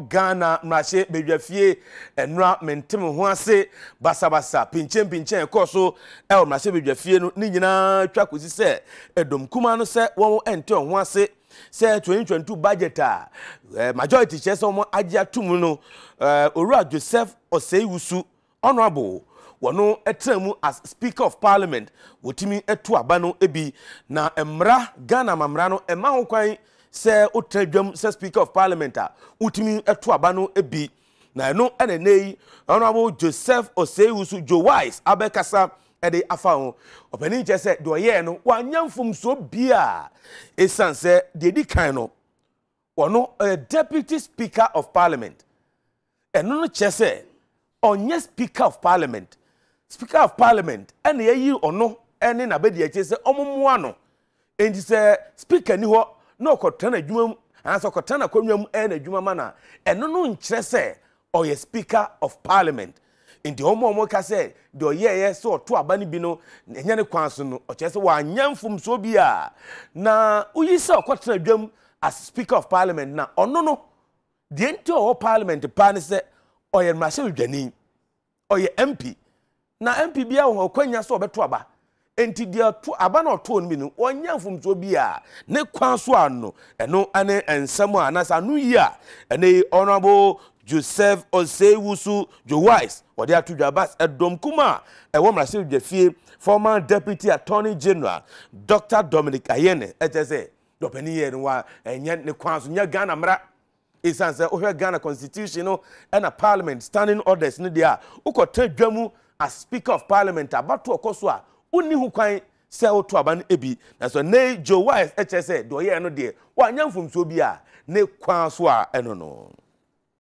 ghana mmarahyɛ badwafie ɛnora mentem ho ase basabasa pinkyɛnpinkyɛn ɛkɔɔ so ɛwɔ mmarahyɛ badwafie no ne nyinaa twa kɔsi sɛ ɛdɔm kumaa no sɛ wɔn ɛnte ho ase sɛ 2022 budget a eh, majority kyerɛ sɛ wɔn agye atom no eh, owura joseph ɔsɛiwusu honourable wɔno tena mu as speaker of parliament wɔtumi to aba no bi na mmara ghana mamra no ɛma ho kwan sɛ wotena dwam sɛ speaker of parliament a wotumi to aba no bi na ɛno ɛna ɛnɛ yi honorable joseph oseiwu so joe wise abɛkasa ɛde afa ho ɔpanin kyerɛ sɛ deɛ ɔyɛɛ no wanyɛ mfomsoɔ bia ɛsiane sɛ deɛ di kan no wɔno ɔyɛ deputy speaker of parliament ɛno no kyerɛ sɛ ɔnyɛ speaker of parliament speaker of parliament ɛna yɛyi ɔno ɛne n'abɛdi akyire sɛ ɔmo mmoa no nti sɛ speaker ni hɔ na ɔkɔtena n'adwuma mu anaasɛ ɔkɔtena n'akonnwa mu ɛyɛ n'adwuma ma na ɛno no nkyerɛ sɛ ɔyɛ speaker of parliament nti wɔn a wɔka sɛ deɛ ɔyɛɛyɛ sɛ ɔto aba no bi no ɛnyɛ ne kwan so no ɔkyerɛ sɛ wɔanyɛ mfomsoɔ bi a na woyi sɛ ɔkɔtena adwam as speaker of parliament na ɔno no deɛ nti ɔwɔ parliament paa ne sɛ ɔyɛ mmarahyɛbadwani ɔyɛ mp na mp bi a wɔ hɔ ɔkwanya sɛ ɔbɛto enti dia to aba na ɔtoo no bi no ɔnyɛ mfomsoɔ bi ne kwan so ano ɛno ne nsɛm a anaasɛ ano yi a ɛne yi joseph osewusu jowais wɔde ato dwabas ɛdɔm kum a ɛwɔ mmarahyɛ dwafie former deputy attorney general dr dominic ayene ɛkyɛ dopeni dɔpani yɛ no wa ɛnyɛ ne kwan so nyɛ gana mmara ɛsiane sɛ wohwɛ ghana constitution no ɛna parliament standing orders no deɛ a mu as speaker of parliament abato ɔkɔ a wonni ho kwan sɛ woto aba no ebi na sɛ ne joe wise ɛkyɛ sɛ deɛ ɔyɛɛ no deɛ wanyɛ mfomsuo bi a ne kwan so a ɛno no